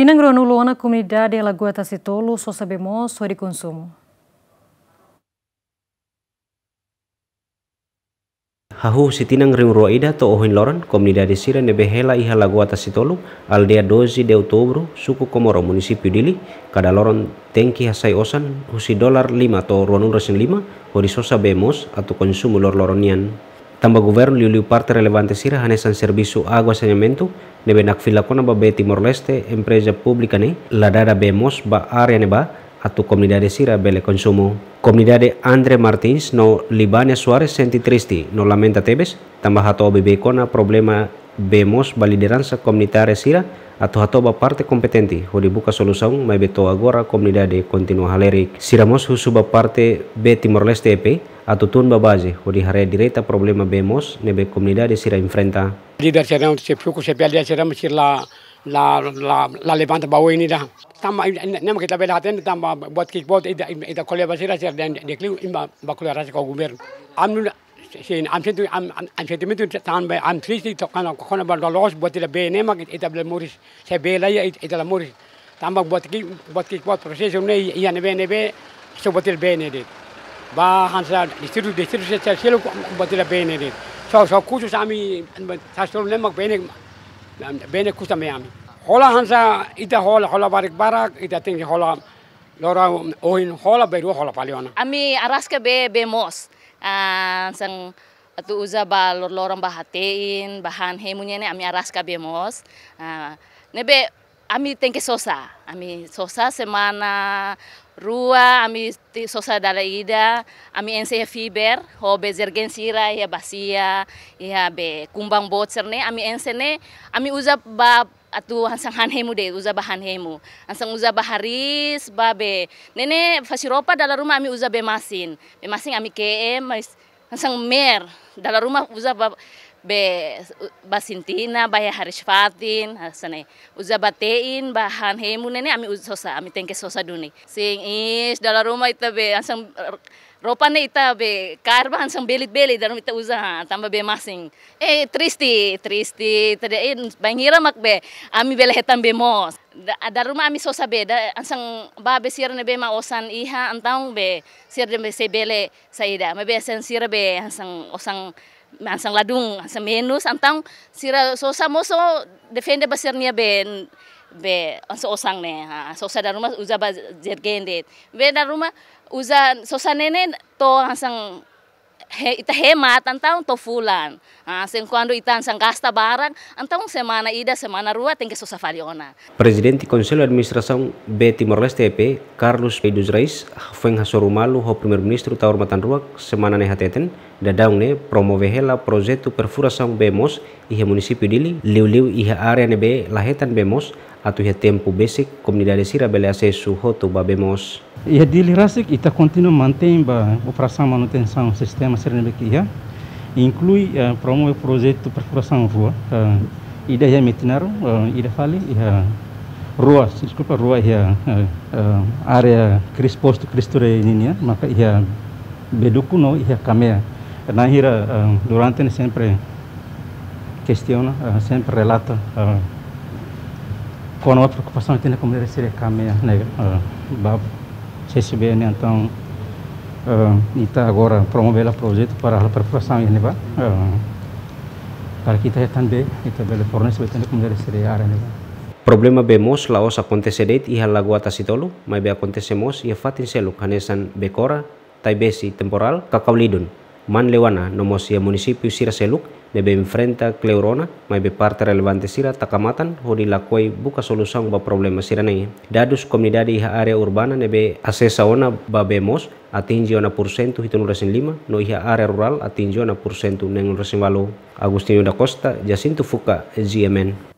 Tinangro nulo na comunidade ela guata se so sabemo so di konsumo. Hahu tinang ring roida to ohin loran comunidade sira nebehela iha laguata sitolu aldea 12 de outubro suku Komoro munisipi Dili kada loran tenki hasai osan husi dolar 5 to 205 so sabemos atau konsumo lor loronian Tamba governo li liu parte relevante sira hanesan servisu agua saneamento ne benak filakona ba be Timor Leste empresa publika ne ladada be mos ba area ne ba atu komunidade sira bele konsumo komunidade Andre Martins no Libania Suarez senti tristi no lamenta tebes tambah hato be kona problema bemos ba lideransa komunitare sira atau ba parte kompetenti ho buka solusong mai beto agora comunidade kontinua halerik. Siramos ba parte B Timor-Leste EP, ba babaje, ho di hare direta problema bemos, nebe comunidade sira enfrenta. Líder serão, se fuku se perde, dia se sir La, la, la levanta bawah ini dah. Tambah, nama kita bela hati tambah buat kickboard, ida ida kuliah basira sir dan de kliu imba bakuliah rasa ko gumer. Amnu siin amsetu am amsetimitu taan be amsiisi tokana kokona ba lolos botila be nema itabla muris se be la itala muris tambak botki botki bot proses ne iya ne be ne be so botil be ne dit ba hansa distritu distritu se se buat botila be ne so so khusus sami tasol nema be ne um, be ne kusa me ami um. hola hansa uh, ita hola hola barik barak ita tingi hola lora um, ohin hola beru hola paliona ami araska be be mos Ah, sang tu uza ba lor lorong bahatein bahan munye ne ami aras ka bemos ah, nebe ami tengke sosa ami sosa semana rua ami sosa dala ida ami ense ya fiber ho be sira ya basia ya be kumbang botser ne ami ense ne ami uza ba atu hansang hanhemu de uzaba hanhemu hansang uzaba haris babe nene fasiropa dalam rumah ami uzabe masin be masin ami ke mas hansang mer dalam rumah uzaba be basintina ba ya haris fatin hasane uza batein bahan hemu nene ami usosa ami tengke sosa duni sing is dalam rumah ita be ansang ropa ne ita be karba asang belit belit dalam ita uza tambah be masing eh tristi tristi eh e, bangira mak be ami bele hetan be mos ada rumah ami sosa be da asang ba be sir ne be ma osan iha antang be sir be sebele saida ma be sen sir be asang osang ansang ladung ansang menus antang sira sosa moso defende basirnya ben be anso osang ne ha sosa daruma uza ba jergendet be daruma uza sosa nene to ansang he, ita hemat antang to fulan. Ah, sen kuando ita sang kasta barang, antaun semana ida semana rua tem susa faliona. safariona. Presidente Konselo Conselho B Timor-Leste EP, Carlos Pedro Reis, hafeng hasorumalu ho Primer ministro ta matan ruak semana ne hateten, dadaung ne hela projeto perfuração BEMOS ihe munisipio dili, liu-liu ihe area ne be lahetan bemos atau ihe tempo basic comunidade sira bele asesu hotu to E a é Dilirasik está continua mantendo eh, a operação manutenção do sistema Serenbequia, inclui uh, eh, promove o projeto perfuração rua, uh, eh, ideia metinar, uh, ideia fale, uh, rua, desculpa, rua ia uh, uh, área crisposto cristura ini maka ia beduku no a Camea. na hira uh, durante né, sempre questiona, uh, sempre relata uh, a preocupação que tem a comunidade negra, né, uh, CCBN então uh, está agora promover o projeto para eh, a preparação e uh, para que está também está belo fornece também como deve ser a área Problema bemos laos acontecerit iha lagu atas itolu, mai be mos ia fatin seluk hanesan bekora, besi temporal, kakaulidun, man lewana nomos ia municipio siraseluk, debe enfrenta cleurona, maibe parte relevante sira takamatan hodi lakoi buka solusang ba problema sira nei. Dados comunidade iha área urbana nebe asesa ona ba bemos atingi ona porcento hito nurasin lima, no iha área rural atingi ona porcento neng nurasin valo. Agustinio da Costa, Jacinto Fuka, GMN.